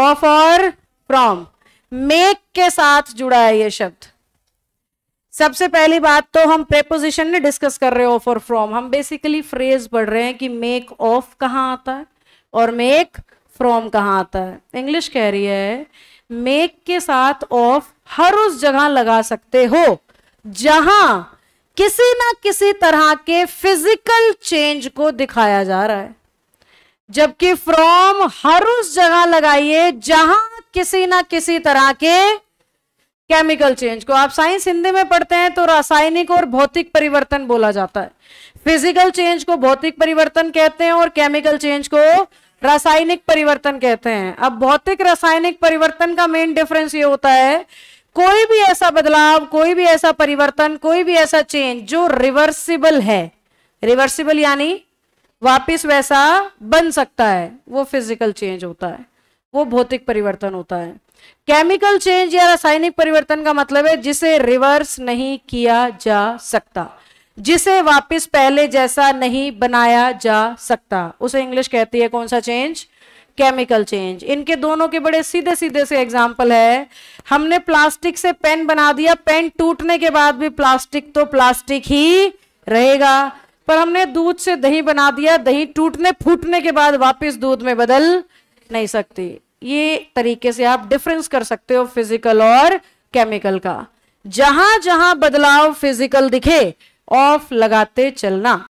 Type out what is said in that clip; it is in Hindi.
ऑफ और फ्रॉम मेक के साथ जुड़ा है ये शब्द सबसे पहली बात तो हम प्रेपोजिशन ने डिस्कस कर रहे हैं ऑफ और फ्रॉम हम बेसिकली फ्रेज पढ़ रहे हैं कि मेक ऑफ कहाँ आता है और मेक फ्रॉम कहाँ आता है इंग्लिश कह रही है मेक के साथ ऑफ हर उस जगह लगा सकते हो जहां किसी ना किसी तरह के फिजिकल चेंज को दिखाया जा रहा है जबकि फ्रॉम हर उस जगह लगाइए जहां किसी ना किसी तरह के केमिकल चेंज को आप साइंस हिंदी में पढ़ते हैं तो रासायनिक और भौतिक परिवर्तन बोला जाता है फिजिकल चेंज को भौतिक परिवर्तन कहते हैं और केमिकल चेंज को रासायनिक परिवर्तन कहते हैं अब भौतिक रासायनिक परिवर्तन का मेन डिफरेंस ये होता है कोई भी ऐसा बदलाव कोई भी ऐसा परिवर्तन कोई भी ऐसा चेंज जो रिवर्सिबल है रिवर्सिबल यानी वापिस वैसा बन सकता है वो फिजिकल चेंज होता है वो भौतिक परिवर्तन होता है केमिकल चेंज या रासायनिक परिवर्तन का मतलब है जिसे रिवर्स नहीं किया जा सकता जिसे वापस पहले जैसा नहीं बनाया जा सकता उसे इंग्लिश कहती है कौन सा चेंज केमिकल चेंज इनके दोनों के बड़े सीधे सीधे से एग्जाम्पल है हमने प्लास्टिक से पेन बना दिया पेन टूटने के बाद भी प्लास्टिक तो प्लास्टिक ही रहेगा पर हमने दूध से दही बना दिया दही टूटने फूटने के बाद वापस दूध में बदल नहीं सकती ये तरीके से आप डिफरेंस कर सकते हो फिजिकल और केमिकल का जहां जहां बदलाव फिजिकल दिखे ऑफ लगाते चलना